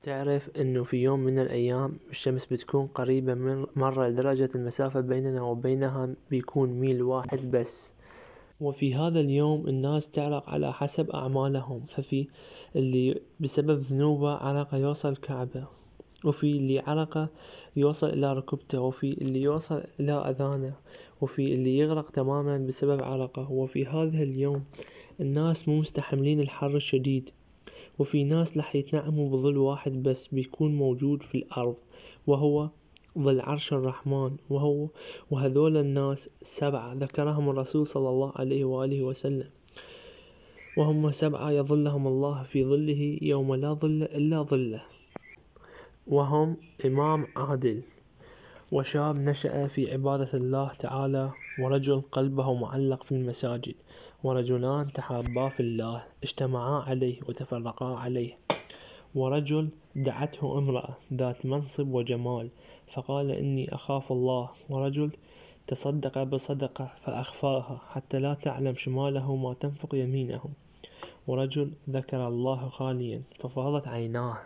تعرف انه في يوم من الايام الشمس بتكون قريبة من مرة لدرجة المسافة بيننا وبينها بيكون ميل واحد بس وفي هذا اليوم الناس تعرق على حسب اعمالهم ففي اللي بسبب ذنوبه عرقه يوصل كعبه وفي اللي عرقه يوصل الى ركبته وفي اللي يوصل الى اذانه وفي اللي يغرق تماما بسبب عرقه وفي هذا اليوم الناس مو مستحملين الحر الشديد وفي ناس لح يتنعموا بظل واحد بس بيكون موجود في الأرض وهو ظل عرش الرحمن وهو وهذول الناس سبعة ذكرهم الرسول صلى الله عليه وآله وسلم وهم سبعة يظلهم الله في ظله يوم لا ظل إلا ظله وهم إمام عادل وشاب نشأ في عبادة الله تعالى ورجل قلبه معلق في المساجد ورجلان تحابا في الله اجتمعا عليه وتفرقا عليه ورجل دعته امرأة ذات منصب وجمال فقال إني أخاف الله ورجل تصدق بصدقة فأخفاها حتى لا تعلم شماله ما تنفق يمينه ورجل ذكر الله خاليا ففاضت عيناه